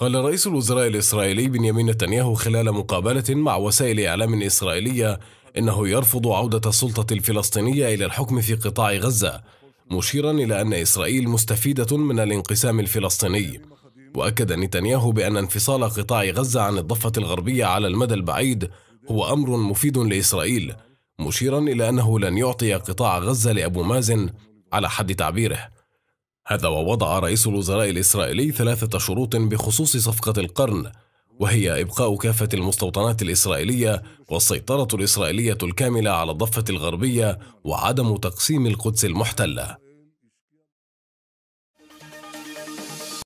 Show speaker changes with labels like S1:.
S1: قال رئيس الوزراء الإسرائيلي بنيامين نتنياهو خلال مقابلة مع وسائل إعلام إسرائيلية إنه يرفض عودة السلطة الفلسطينية إلى الحكم في قطاع غزة مشيرا إلى أن إسرائيل مستفيدة من الانقسام الفلسطيني وأكد نتنياهو بأن انفصال قطاع غزة عن الضفة الغربية على المدى البعيد هو أمر مفيد لإسرائيل مشيرا إلى أنه لن يعطي قطاع غزة لأبو مازن على حد تعبيره هذا ووضع رئيس الوزراء الإسرائيلي ثلاثة شروط بخصوص صفقة القرن وهي إبقاء كافة المستوطنات الإسرائيلية والسيطرة الإسرائيلية الكاملة على الضفة الغربية وعدم تقسيم القدس المحتلة